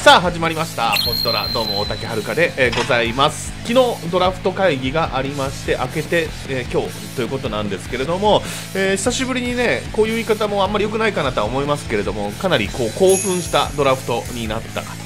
さあ始まりました「ポジドラ」どうも大竹遥で、えございます昨日ドラフト会議がありまして明けて、えー、今日ということなんですけれども、えー、久しぶりにねこういう言い方もあんまり良くないかなとは思いますけれどもかなりこう興奮したドラフトになったかと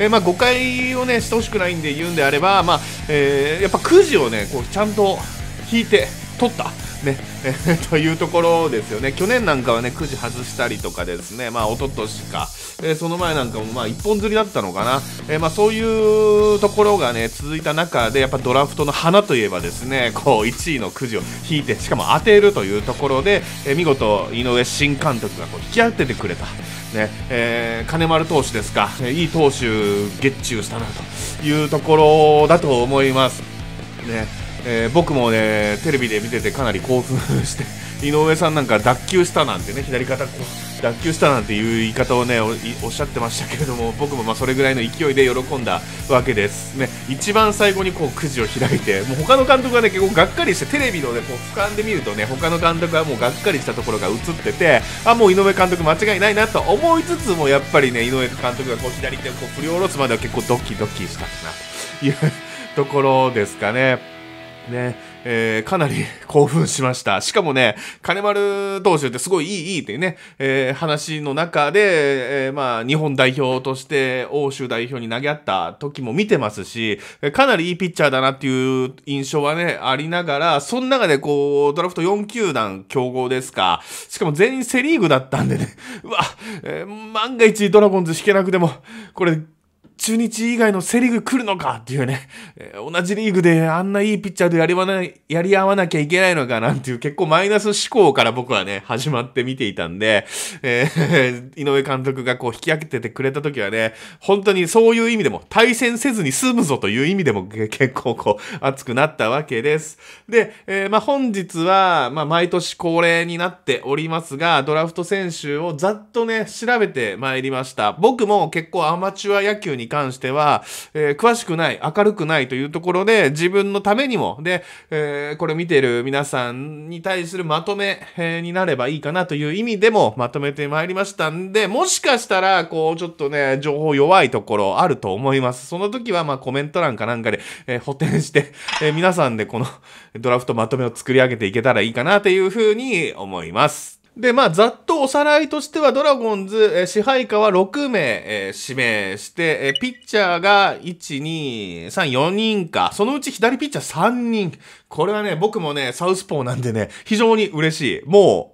えー、まあ、誤解をねしてほしくないんで言うんであれば、まあ、えー、やっぱくじをねこうちゃんと引いて取ったね、というところですよね、去年なんかはねくじ外したりとか、ですねまあ一昨年か、えー、その前なんかもまあ一本釣りだったのかな、えー、まあ、そういうところがね続いた中で、やっぱドラフトの花といえば、ですねこう1位のくじを引いて、しかも当てるというところで、えー、見事、井上新監督がこう引き当ててくれた。ねえー、金丸投手ですか、えいい投手、月中したなというところだと思います。ねえー、僕もねテレビで見ててかなり興奮して 井上さんなんか脱臼したなんてね左肩こう脱臼したなんていう言い方をねおっしゃってましたけれども僕もまそれぐらいの勢いで喜んだわけですね一番最後にこうくじを開いてもう他の監督がね結構がっかりしてテレビのねこう俯瞰で見るとね他の監督はもうがっかりしたところが映っててあもう井上監督間違いないなと思いつつもやっぱりね井上監督がこう左手をこう振り下ろすまでは結構ドキドキしたなというところですかね。ね、えー、かなり 興奮しました。しかもね、金丸投手ってすごいいい、いいっていうね、えー、話の中で、えー、まあ、日本代表として欧州代表に投げ合った時も見てますし、かなりいいピッチャーだなっていう印象はね、ありながら、その中でこう、ドラフト4球団競合ですか、しかも全員セリーグだったんでね、うわ、えー、万が一ドラゴンズ引けなくても、これ、中日以外のセリーグ来るのかっていうね、えー、同じリーグであんないいピッチャーとやりわなやり合わなきゃいけないのかなんていう結構マイナス思考から僕はね、始まって見ていたんで、えー、井上監督がこう引き上げててくれた時はね、本当にそういう意味でも対戦せずに済むぞという意味でも 結構こう熱くなったわけです。で、えー、まあ本日は、まあ毎年恒例になっておりますが、ドラフト選手をざっとね、調べてまいりました。僕も結構アマチュア野球にに関しては、えー、詳しくない、明るくないというところで、自分のためにも、で、えー、これ見てる皆さんに対するまとめ、えー、になればいいかなという意味でもまとめてまいりましたんで、もしかしたら、こう、ちょっとね、情報弱いところあると思います。その時は、まコメント欄かなんかで、えー、補填して、えー、皆さんでこのドラフトまとめを作り上げていけたらいいかなというふうに思います。で、まあ、ざっとおさらいとしては、ドラゴンズ、えー、支配下は6名、えー、指名して、えー、ピッチャーが1、2、3、4人か。そのうち左ピッチャー3人。これはね、僕もね、サウスポーなんでね、非常に嬉しい。もう、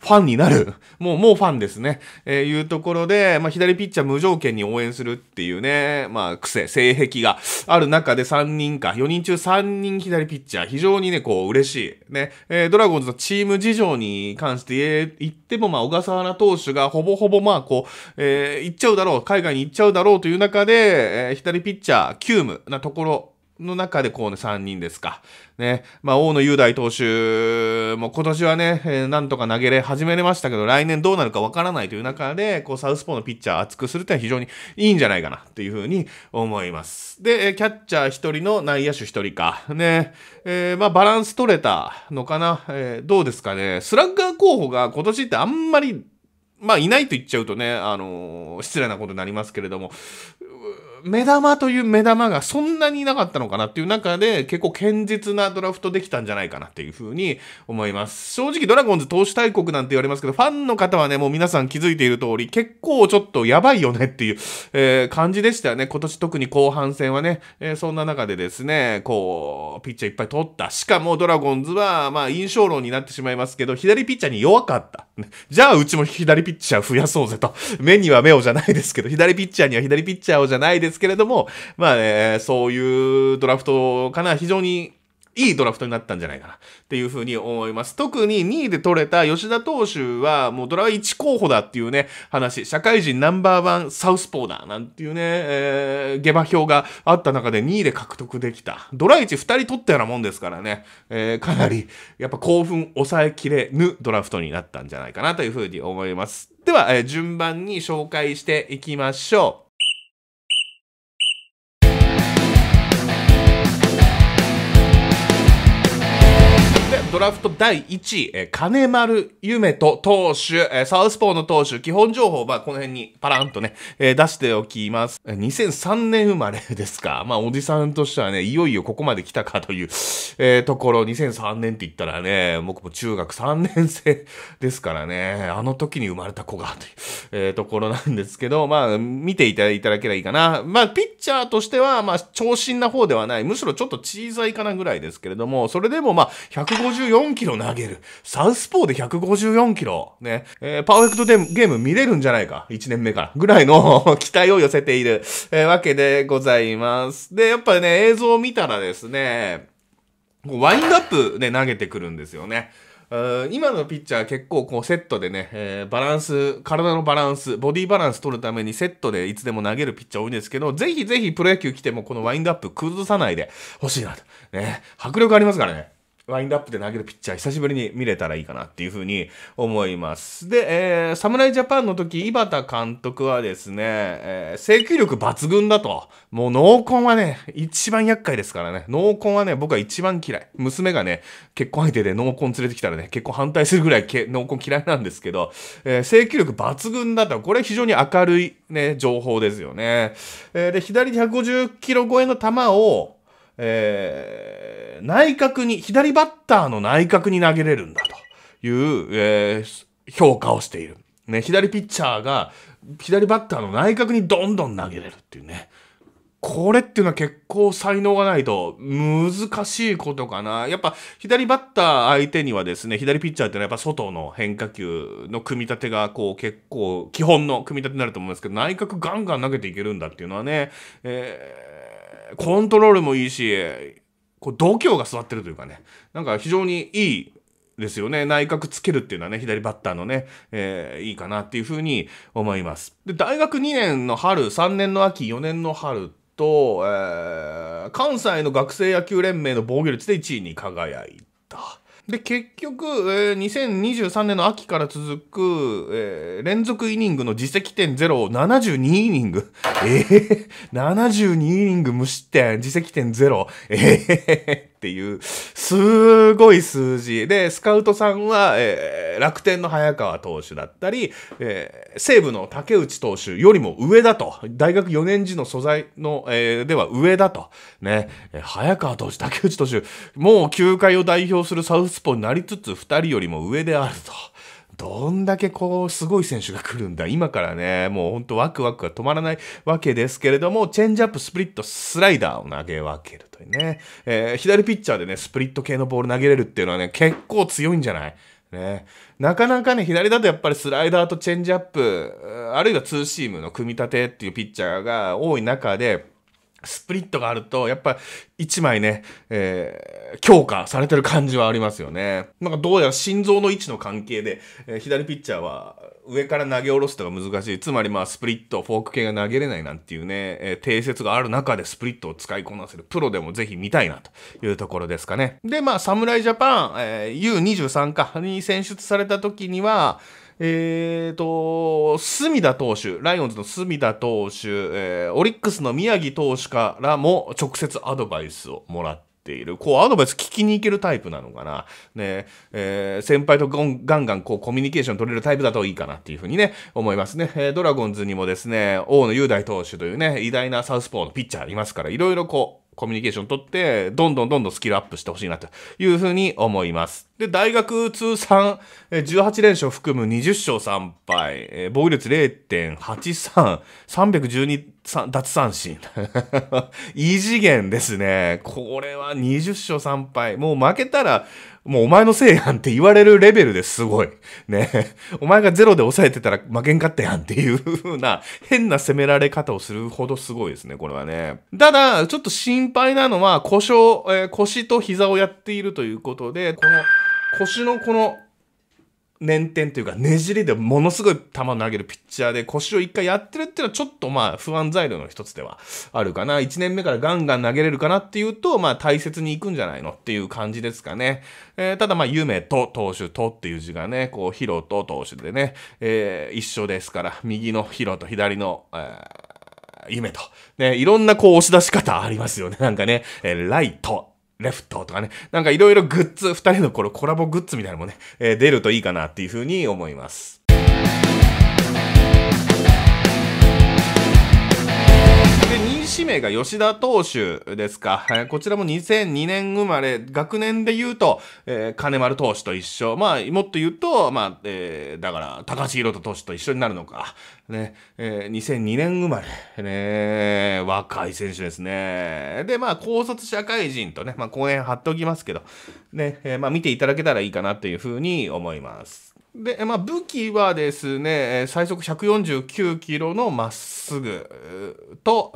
ファンになる。もう、もうファンですね。えー、いうところで、まあ、左ピッチャー無条件に応援するっていうね、まあ、癖、性癖がある中で3人か、4人中3人左ピッチャー、非常にね、こう、嬉しい。ね、えー、ドラゴンズのチーム事情に関して言っても、まあ、小笠原投手がほぼほぼ、まあ、こう、えー、行っちゃうだろう、海外に行っちゃうだろうという中で、えー、左ピッチャー、急務なところの中でこうね、3人ですか。ね。まあ、大野雄大投手も今年はね、えー、なんとか投げれ始めれましたけど、来年どうなるかわからないという中で、こう、サウスポーのピッチャー熱くするってのは非常にいいんじゃないかなっていうふうに思います。で、キャッチャー1人の内野手1人か。ね。えー、まあ、バランス取れたのかな。えー、どうですかね。スラッガー候補が今年ってあんまりまあ、いないと言っちゃうとね、あのー、失礼なことになりますけれども、目玉という目玉がそんなにいなかったのかなっていう中で結構堅実なドラフトできたんじゃないかなっていうふうに思います。正直ドラゴンズ投資大国なんて言われますけど、ファンの方はね、もう皆さん気づいている通り結構ちょっとやばいよねっていう、えー、感じでしたよね。今年特に後半戦はね、えー、そんな中でですね、こう、ピッチャーいっぱい取った。しかもドラゴンズは、まあ印象論になってしまいますけど、左ピッチャーに弱かった。じゃあうちも左ピッチャー増やそうぜと。目には目をじゃないですけど、左ピッチャーには左ピッチャーをじゃないですですけれども、まあね、そういうドラフトかな、非常にいいドラフトになったんじゃないかなっていうふうに思います。特に2位で取れた吉田投手は、もうドラ1候補だっていうね、話、社会人ナンバーワンサウスポーだなんていうね、えー、下馬評があった中で2位で獲得できた。ドラ1 2人取ったようなもんですからね、えー、かなり、やっぱ興奮抑えきれぬドラフトになったんじゃないかなというふうに思います。では、えー、順番に紹介していきましょう。ドラフト第1位、えー、金丸夢と投手、えー、サウスポーの投手、基本情報、まあ、この辺にパランとね、えー、出しておきます。2003年生まれですか。まあ、おじさんとしてはね、いよいよここまで来たかという、えー、ところ、2003年って言ったらね、僕も中学3年生ですからね、あの時に生まれた子が、という、えー、ところなんですけど、まあ、見ていただければいいかな。まあ、ピッチャーとしては、まあ、長身な方ではない、むしろちょっと小さいかなぐらいですけれども、それでもまあ、150 154キロ投げる。サウスポーで154キロ。ね。えー、パーフェクトデゲーム見れるんじゃないか。1年目から。ぐらいの 期待を寄せている、えー、わけでございます。で、やっぱりね、映像を見たらですね、ワインドアップで投げてくるんですよね。今のピッチャー結構こうセットでね、えー、バランス、体のバランス、ボディバランス取るためにセットでいつでも投げるピッチャー多いんですけど、ぜひぜひプロ野球来てもこのワインドアップ崩さないでほしいなと。ね、迫力ありますからね。ラインナップで投げるピッチャー、久しぶりに見れたらいいかなっていうふうに思います。で、えー、侍ジャパンの時、井端監督はですね、えー、制球力抜群だと。もう濃婚はね、一番厄介ですからね。濃婚はね、僕は一番嫌い。娘がね、結婚相手で濃婚連れてきたらね、結婚反対するぐらい濃厚嫌いなんですけど、えー、制球力抜群だと。これ非常に明るいね、情報ですよね。えー、で、左150キロ超えの球を、えー、内角に、左バッターの内角に投げれるんだという、えー、評価をしている。ね、左ピッチャーが、左バッターの内角にどんどん投げれるっていうね。これっていうのは結構才能がないと難しいことかな。やっぱ左バッター相手にはですね、左ピッチャーってのはやっぱ外の変化球の組み立てがこう結構基本の組み立てになると思うんですけど、内角ガンガン投げていけるんだっていうのはね、えーコントロールもいいし、こう度胸が座ってるというかね、なんか非常にいいですよね。内角つけるっていうのはね、左バッターのね、えー、いいかなっていうふうに思います。で、大学2年の春、3年の秋、4年の春と、えー、関西の学生野球連盟の防御率で1位に輝いた。で結局、えー、2023年の秋から続く、えー、連続イニングの自責点0を72イニング。えー、72イニング無失点、自責点0。えーっていう、すごい数字。で、スカウトさんは、えー、楽天の早川投手だったり、えー、西武の竹内投手よりも上だと。大学4年時の素材の、えー、では上だと。ね、早川投手、竹内投手、もう球界を代表するサウスポーになりつつ、2人よりも上であると。どんだけこう、すごい選手が来るんだ。今からね、もうほんとワクワクが止まらないわけですけれども、チェンジアップ、スプリット、スライダーを投げ分けるというね。えー、左ピッチャーでね、スプリット系のボール投げれるっていうのはね、結構強いんじゃないね、なかなかね、左だとやっぱりスライダーとチェンジアップ、あるいはツーシームの組み立てっていうピッチャーが多い中で、スプリットがあると、やっぱ一枚ね、えー、強化されてる感じはありますよね。なんかどうやら心臓の位置の関係で、えー、左ピッチャーは上から投げ下ろすとか難しい。つまりまあスプリット、フォーク系が投げれないなんていうね、えー、定説がある中でスプリットを使いこなせるプロでもぜひ見たいなというところですかね。で、まあ侍ジャパン、えー、U23 かに選出された時には、えーと、隅田投手、ライオンズの隅田投手、えー、オリックスの宮城投手からも直接アドバイスをもらって、いる。こう、アドバイス聞きに行けるタイプなのかな。ねえー、先輩とガンガンこう、コミュニケーション取れるタイプだといいかなっていうふうにね、思いますね。えー、ドラゴンズにもですね、大野雄大投手というね、偉大なサウスポーのピッチャーありますから、いろいろこう、コミュニケーション取って、どんどんどんどんスキルアップしてほしいなというふうに思います。で、大学通算18連勝含む20勝3敗、え防御率0.83、312奪三振。異次元ですね。これは20勝3敗。もう負けたら、もうお前のせいやんって言われるレベルですごい。ね。お前がゼロで抑えてたら負けんかったやんっていう風な変な攻められ方をするほどすごいですね、これはね。ただ、ちょっと心配なのは故障、えー、腰と膝をやっているということで、この腰のこの年点というかねじりでものすごい球投げるピッチャーで腰を一回やってるっていうのはちょっとまあ不安材料の一つではあるかな。一年目からガンガン投げれるかなっていうとまあ大切に行くんじゃないのっていう感じですかね。えー、ただまあ夢と投手とっていう字がね、こうヒロと投手でね、えー、一緒ですから右のヒロと左の、えー夢と。ね、いろんなこう押し出し方ありますよね。なんかね、えー、ライト、レフトとかね、なんかいろいろグッズ、二人の頃コラボグッズみたいなのもね、えー、出るといいかなっていうふうに思います。で、2位指名が吉田投手ですか。えー、こちらも2002年生まれ、学年で言うと、えー、金丸投手と一緒。まあ、もっと言うと、まあ、えー、だから、高橋宏斗投手と一緒になるのか。ね、えー、2002年生まれ。ね、若い選手ですね。で、まあ、高卒社会人とね、まあ、講演貼っておきますけど、ね、えー、まあ、見ていただけたらいいかなというふうに思います。で、まあ、武器はですね、最速149キロのまっすぐと、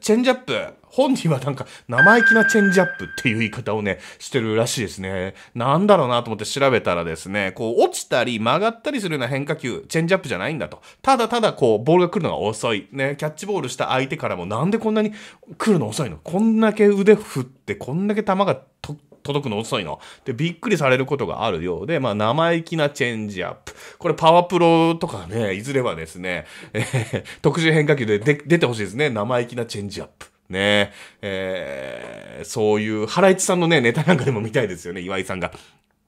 チェンジアップ。本人はなんか生意気なチェンジアップっていう言い方をね、してるらしいですね。なんだろうなと思って調べたらですね、こう落ちたり曲がったりするような変化球、チェンジアップじゃないんだと。ただただこうボールが来るのが遅い。ね、キャッチボールした相手からもなんでこんなに来るの遅いのこんだけ腕振って、こんだけ球が届くの遅いの。で、びっくりされることがあるようで、まあ、生意気なチェンジアップ。これ、パワープロとかね、いずれはですね、えー、特殊変化球でで出てほしいですね。生意気なチェンジアップ。ねえー、そういう、原市さんのね、ネタなんかでも見たいですよね、岩井さんが。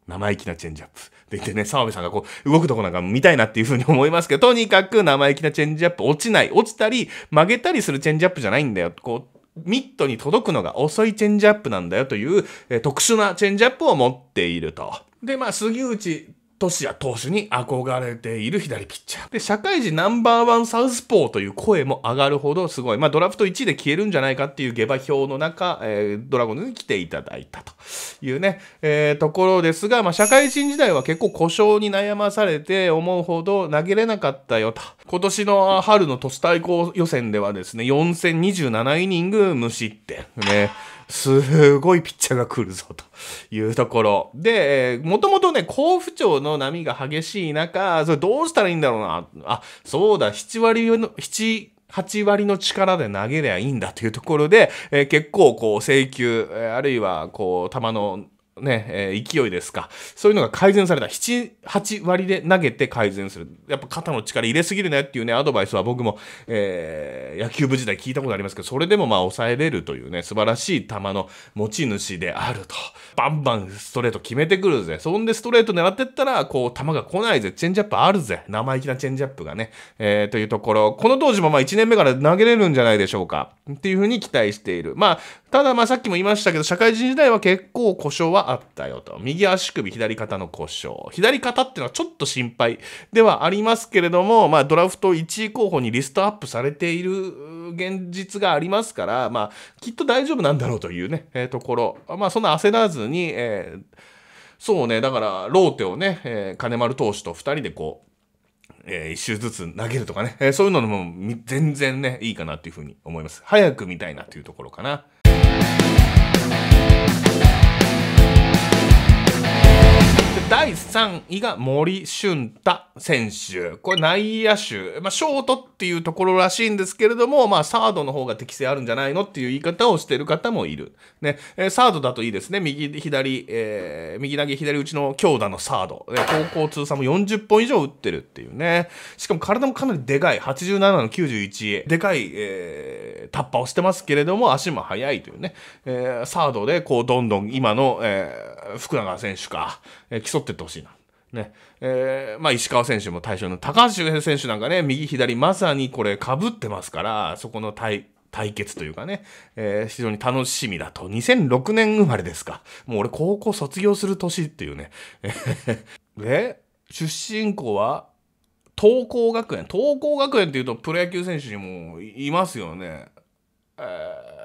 生意気なチェンジアップ。で、でね、澤部さんがこう、動くとこなんか見たいなっていうふうに思いますけど、とにかく生意気なチェンジアップ、落ちない、落ちたり、曲げたりするチェンジアップじゃないんだよ。こう、ミットに届くのが遅いチェンジアップなんだよという、え特殊なチェンジアップを持っていると。で、まあ、杉内俊や投手に憧れている左ピッチャー。で、社会人ナンバーワンサウスポーという声も上がるほどすごい。まあ、ドラフト1位で消えるんじゃないかっていう下馬評の中、えー、ドラゴンズに来ていただいたというね、えー、ところですが、まあ、社会人時代は結構故障に悩まされて思うほど投げれなかったよと。今年の春の都市対抗予選ではですね、4 0 27イニング無失点。ね。すごいピッチャーが来るぞというところ。で、もともとね、甲府町の波が激しい中、それどうしたらいいんだろうな。あ、そうだ、7割の、7、8割の力で投げりゃいいんだというところで、えー、結構こう制球、えあるいはこう球のね、えー、勢いですか。そういうのが改善された。7、8割で投げて改善する。やっぱ肩の力入れすぎるねっていうね、アドバイスは僕も、えー、野球部時代聞いたことありますけど、それでもまあ抑えれるというね、素晴らしい球の持ち主であると。バンバンストレート決めてくるぜ。そんでストレート狙ってったら、こう、球が来ないぜ。チェンジアップあるぜ。生意気なチェンジアップがね。えー、というところ、この当時もまあ1年目から投げれるんじゃないでしょうか。っていうふうに期待している。まあ、ただ、まあさっきも言いましたけど、社会人時代は結構故障はあったよと。右足首、左肩の故障。左肩っていうのはちょっと心配ではありますけれども、まあドラフト1位候補にリストアップされている現実がありますから、まあきっと大丈夫なんだろうというね、えー、ところ。まあそんな焦らずに、えー、そうね、だからローテをね、えー、金丸投手と2人でこう、えー、一周ずつ投げるとかね、えー、そういうのも全然ね、いいかなっていうふうに思います。早く見たいなっていうところかな。Thank you. 第3位が森俊太選手。これ内野手。まあ、ショートっていうところらしいんですけれども、まあ、サードの方が適性あるんじゃないのっていう言い方をしてる方もいる。ね。えー、サードだといいですね。右、左、えー、右投げ、左打ちの強打のサード。えー、高校通算も40本以上打ってるっていうね。しかも体もかなりでかい。87の91。でかい、えー、タッパをしてますけれども、足も速いというね。えー、サードで、こう、どんどん今の、えー、福永選手か、えー、競ってってほしいな。ね。えー、まあ、石川選手も対象の高橋周平選手なんかね、右左まさにこれ被ってますから、そこの対、対決というかね、えー、非常に楽しみだと。2006年生まれですか。もう俺高校卒業する年っていうね。で、出身校は、東光学園。東光学園っていうとプロ野球選手にもいますよね。えー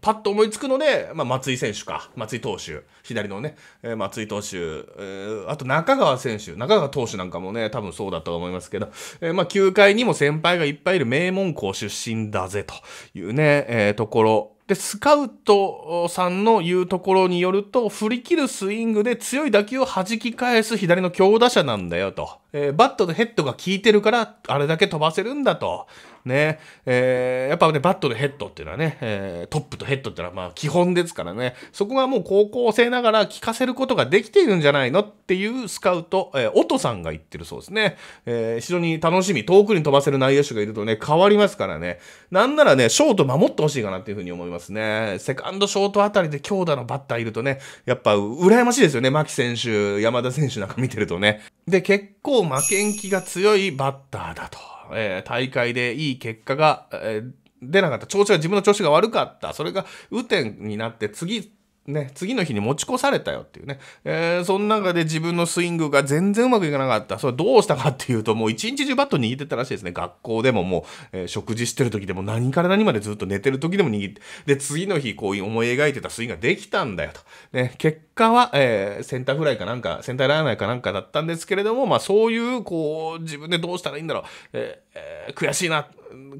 パッと思いつくので、まあ、松井選手か、松井投手、左のね、えー、松井投手、えー、あと中川選手、中川投手なんかもね、多分そうだと思いますけど、えー、まあ、球界にも先輩がいっぱいいる名門校出身だぜというね、えー、ところ。で、スカウトさんの言うところによると、振り切るスイングで強い打球を弾き返す左の強打者なんだよと。えー、バットのヘッドが効いてるから、あれだけ飛ばせるんだと。ね。えー、やっぱね、バットのヘッドっていうのはね、えー、トップとヘッドっていうのはまあ基本ですからね、そこがもう高校生ながら効かせることができているんじゃないのっていうスカウト、えー、オトさんが言ってるそうですね。えー、非常に楽しみ、遠くに飛ばせる内野手がいるとね、変わりますからね。なんならね、ショート守ってほしいかなっていうふうに思いますね。セカンドショートあたりで強打のバッターいるとね、やっぱ羨ましいですよね、牧選手、山田選手なんか見てるとね。で、結構負けん気が強いバッターだと。えー、大会でいい結果が、えー、出なかった。調子が、自分の調子が悪かった。それが雨天になって、次、ね、次の日に持ち越されたよっていうね、えー、その中で自分のスイングが全然うまくいかなかった。それどうしたかっていうと、もう一日中バット握ってたらしいですね。学校でももう、えー、食事してる時でも何から何までずっと寝てる時でも握って、で、次の日こう思い描いてたスイングができたんだよと。ね、結果は、えー、センターフライかなんか、センターライナーかなんかだったんですけれども、まあそういう、こう、自分でどうしたらいいんだろう。えーえー、悔しいな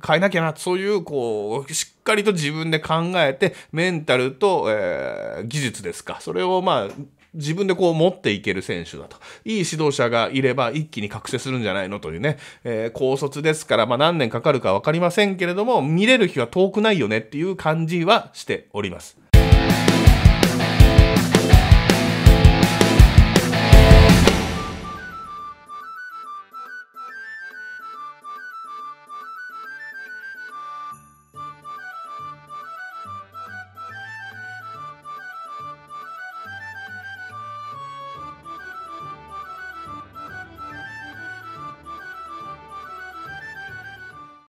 変えなきゃなそういうこうしっかりと自分で考えてメンタルと、えー、技術ですかそれをまあ自分でこう持っていける選手だと。いい指導者がいれば一気に覚醒するんじゃないのというね、えー、高卒ですから、まあ、何年かかるか分かりませんけれども、見れる日は遠くないよねっていう感じはしております。